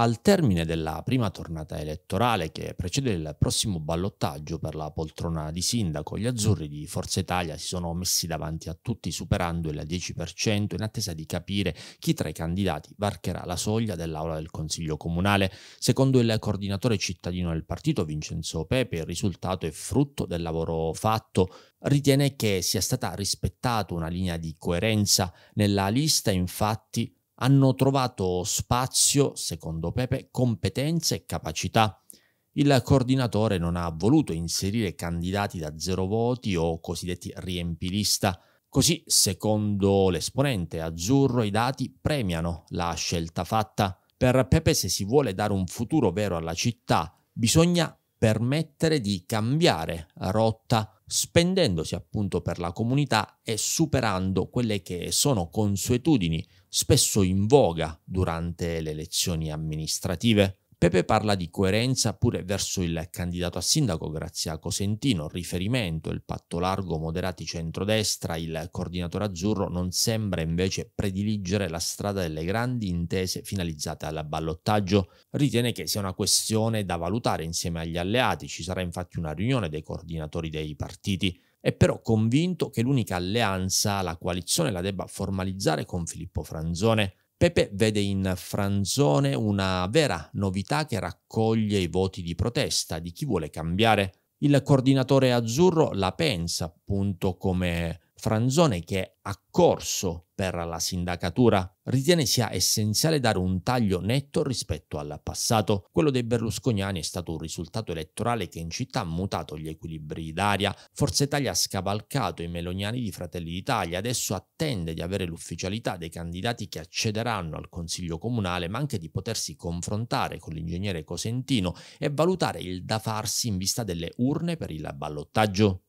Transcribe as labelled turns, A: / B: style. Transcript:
A: Al termine della prima tornata elettorale che precede il prossimo ballottaggio per la poltrona di sindaco, gli azzurri di Forza Italia si sono messi davanti a tutti superando il 10% in attesa di capire chi tra i candidati varcherà la soglia dell'aula del Consiglio Comunale. Secondo il coordinatore cittadino del partito Vincenzo Pepe, il risultato è frutto del lavoro fatto ritiene che sia stata rispettata una linea di coerenza. Nella lista infatti hanno trovato spazio, secondo Pepe, competenze e capacità. Il coordinatore non ha voluto inserire candidati da zero voti o cosiddetti riempilista. Così, secondo l'esponente azzurro, i dati premiano la scelta fatta. Per Pepe, se si vuole dare un futuro vero alla città, bisogna permettere di cambiare rotta spendendosi appunto per la comunità e superando quelle che sono consuetudini spesso in voga durante le elezioni amministrative. Pepe parla di coerenza pure verso il candidato a sindaco Grazia Cosentino, riferimento il patto largo moderati centrodestra, il coordinatore azzurro non sembra invece prediligere la strada delle grandi intese finalizzate al ballottaggio, ritiene che sia una questione da valutare insieme agli alleati, ci sarà infatti una riunione dei coordinatori dei partiti è però convinto che l'unica alleanza, la coalizione, la debba formalizzare con Filippo Franzone. Pepe vede in Franzone una vera novità che raccoglie i voti di protesta di chi vuole cambiare. Il coordinatore azzurro la pensa appunto come Franzone, che ha corso per la sindacatura, ritiene sia essenziale dare un taglio netto rispetto al passato. Quello dei berlusconiani è stato un risultato elettorale che in città ha mutato gli equilibri d'aria. Forza Italia ha scavalcato i meloniani di Fratelli d'Italia, adesso attende di avere l'ufficialità dei candidati che accederanno al Consiglio Comunale, ma anche di potersi confrontare con l'ingegnere Cosentino e valutare il da farsi in vista delle urne per il ballottaggio.